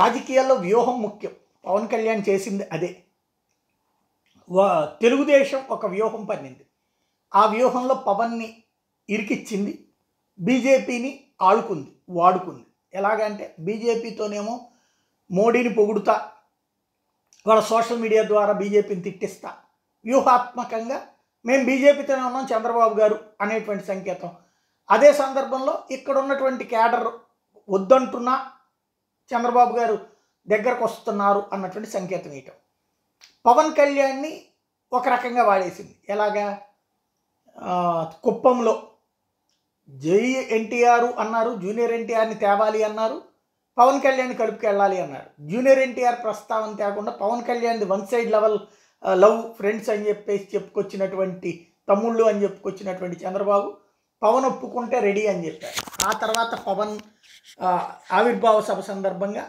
రాజకీయాల్లో వ్యూహం ముఖ్యం పవన్ కళ్యాణ్ చేసింది అదే తెలుగుదేశం ఒక వ్యూహం పన్నింది ఆ వ్యూహంలో పవన్ని ఇరికిచ్చింది బీజేపీని ఆడుకుంది వాడుకుంది ఎలాగంటే బీజేపీతోనేమో మోడీని పొగుడుతా వాళ్ళ సోషల్ మీడియా ద్వారా బీజేపీని తిట్టిస్తా వ్యూహాత్మకంగా మేము బీజేపీతోనే ఉన్నాం చంద్రబాబు గారు అనేటువంటి సంకేతం అదే సందర్భంలో ఇక్కడ ఉన్నటువంటి క్యాడర్ వద్దంటున్నా చంద్రబాబు గారు దగ్గరకు వస్తున్నారు అన్నటువంటి సంకేతం ఇయటం పవన్ కళ్యాణ్ని ఒక రకంగా వాడేసింది ఎలాగా కుప్పంలో జై ఎన్టీఆర్ అన్నారు జూనియర్ ఎన్టీఆర్ని తేవాలి అన్నారు పవన్ కళ్యాణ్ కడుపుకి వెళ్ళాలి అన్నారు జూనియర్ ఎన్టీఆర్ ప్రస్తావన తేకుండా పవన్ కళ్యాణ్ది one side level love friends అని చెప్పేసి చెప్పుకొచ్చినటువంటి తమ్ముళ్ళు అని చెప్పుకొచ్చినటువంటి చంద్రబాబు పవన్ ఒప్పుకుంటే రెడీ అని చెప్పారు ఆ తర్వాత పవన్ ఆవిర్భావ సభ సందర్భంగా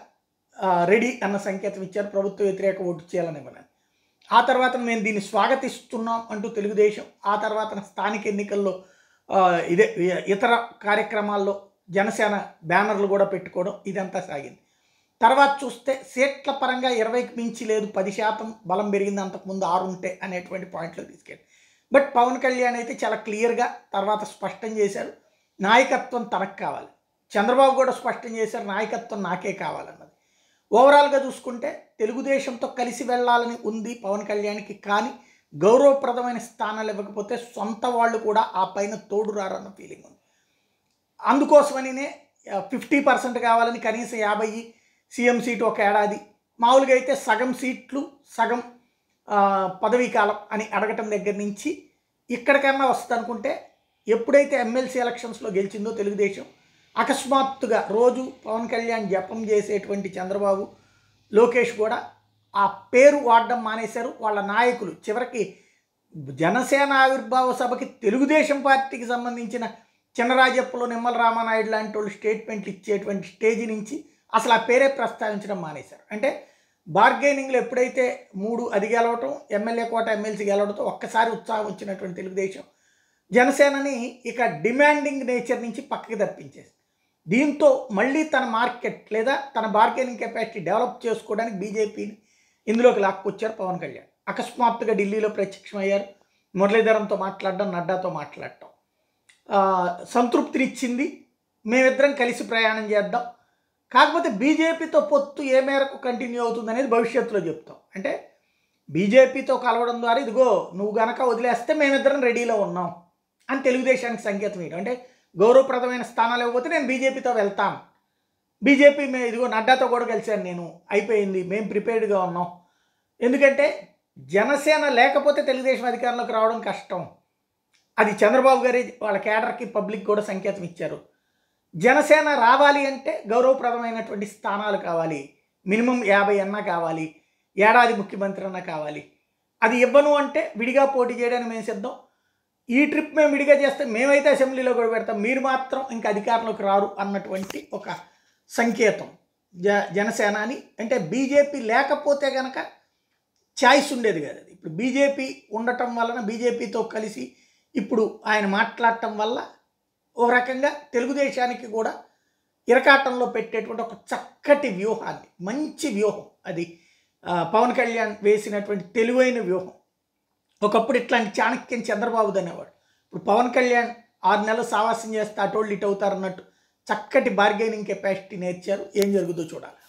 రెడీ అన్న సంకేతం ఇచ్చారు ప్రభుత్వ వ్యతిరేక ఓటు చేయాలని ఇవ్వనని ఆ తర్వాత మేము దీన్ని స్వాగతిస్తున్నాం అంటూ తెలుగుదేశం ఆ తర్వాత స్థానిక ఎన్నికల్లో ఇదే ఇతర కార్యక్రమాల్లో జనసేన బ్యానర్లు కూడా పెట్టుకోవడం ఇదంతా సాగింది తర్వాత చూస్తే సీట్ల పరంగా ఇరవైకి మించి లేదు పది శాతం బలం పెరిగింది అంతకుముందు ఆరు ఉంటే అనేటువంటి పాయింట్లో తీసుకెళ్ళి బట్ పవన్ కళ్యాణ్ అయితే చాలా క్లియర్గా తర్వాత స్పష్టం చేశారు నాయకత్వం తనకు కావాలి చంద్రబాబు కూడా స్పష్టం చేశారు నాయకత్వం నాకే కావాలన్నది ఓవరాల్గా చూసుకుంటే తెలుగుదేశంతో కలిసి వెళ్ళాలని ఉంది పవన్ కళ్యాణ్కి కానీ గౌరవప్రదమైన స్థానాలు ఇవ్వకపోతే సొంత వాళ్ళు కూడా ఆ పైన తోడు రారన్న ఫీలింగ్ ఉంది అందుకోసమనినే ఫిఫ్టీ పర్సెంట్ కావాలని కనీసం యాభై సీఎం సీటు ఒక ఏడాది మామూలుగా అయితే సగం సీట్లు సగం పదవీ కాలం అని అడగటం దగ్గర నుంచి ఇక్కడికన్నా వస్తుందనుకుంటే ఎప్పుడైతే ఎమ్మెల్సీ ఎలక్షన్స్లో గెలిచిందో తెలుగుదేశం అకస్మాత్తుగా రోజు పవన్ కళ్యాణ్ జపం చేసేటువంటి చంద్రబాబు లోకేష్ కూడా ఆ పేరు వాడడం మానేశారు వాళ్ళ నాయకులు చివరికి జనసేన ఆవిర్భావ సభకి తెలుగుదేశం పార్టీకి సంబంధించిన చిన్నరాజప్పలో నిమ్మల రామానాయుడు లాంటి వాళ్ళు స్టేట్మెంట్లు ఇచ్చేటువంటి స్టేజ్ నుంచి అసలు ఆ పేరే ప్రస్తావించడం మానేశారు అంటే బార్గెనింగ్లో ఎప్పుడైతే మూడు అది గెలవటం ఎమ్మెల్యే కోట ఎమ్మెల్సీ గెలవడంతో ఒక్కసారి ఉత్సాహం వచ్చినటువంటి తెలుగుదేశం జనసేనని ఇక డిమాండింగ్ నేచర్ నుంచి పక్కకి తప్పించేసి దీంతో మళ్ళీ తన మార్కెట్ లేదా తన బార్గెనింగ్ కెపాసిటీ డెవలప్ చేసుకోవడానికి బీజేపీని ఇందులోకి లాక్కొచ్చారు పవన్ కళ్యాణ్ అకస్మాత్తుగా ఢిల్లీలో ప్రత్యక్షమయ్యారు మురళీధరంతో మాట్లాడడం నడ్డాతో మాట్లాడటం సంతృప్తినిచ్చింది మేమిద్దరం కలిసి ప్రయాణం చేద్దాం కాకపోతే బీజేపీతో పొత్తు ఏ మేరకు కంటిన్యూ అవుతుంది అనేది భవిష్యత్తులో చెప్తాం అంటే బీజేపీతో కలవడం ద్వారా ఇదిగో నువ్వు గనక వదిలేస్తే మేమిద్దరం రెడీలో ఉన్నాం అని తెలుగుదేశానికి సంకేతం ఇవ్వడం అంటే గౌరవప్రదమైన స్థానాలు ఇవ్వకపోతే నేను బీజేపీతో వెళ్తాను బీజేపీ మే ఇదిగో నడ్డాతో కూడా కలిశాను నేను అయిపోయింది మేము ప్రిపేర్డ్గా ఉన్నాం ఎందుకంటే జనసేన లేకపోతే తెలుగుదేశం అధికారంలోకి రావడం కష్టం అది చంద్రబాబు గారి వాళ్ళ కేడర్కి పబ్లిక్ కూడా సంకేతం ఇచ్చారు జనసేన రావాలి అంటే గౌరవప్రదమైనటువంటి స్థానాలు కావాలి మినిమం యాభై అన్నా కావాలి ఏడాది ముఖ్యమంత్రి అన్నా కావాలి అది ఇవ్వను అంటే విడిగా పోటీ చేయడానికి మేము సిద్ధం ఈ ట్రిప్ మేము విడిగా చేస్తే మేమైతే అసెంబ్లీలో కూడా పెడతాం మీరు మాత్రం ఇంకా అధికారంలోకి రారు అన్నటువంటి ఒక సంకేతం జ జనసేనాని అంటే బీజేపీ లేకపోతే కనుక ఛాయిస్ ఉండేది కదా ఇప్పుడు బీజేపీ ఉండటం వలన బీజేపీతో కలిసి ఇప్పుడు ఆయన మాట్లాడటం వల్ల ఒక రకంగా తెలుగుదేశానికి కూడా ఇరకాటంలో పెట్టేటువంటి ఒక చక్కటి వ్యూహాన్ని మంచి వ్యూహం అది పవన్ కళ్యాణ్ వేసినటువంటి తెలివైన వ్యూహం ఒకప్పుడు ఇట్లాంటి చాణక్యం చంద్రబాబు అనేవాడు ఇప్పుడు పవన్ కళ్యాణ్ ఆరు నెలలు సావాసం చేస్తే అటోళ్ళు ఇటు అవుతారన్నట్టు చక్కటి బార్గెనింగ్ కెపాసిటీ నేర్చారు ఏం జరుగుతుందో చూడాలి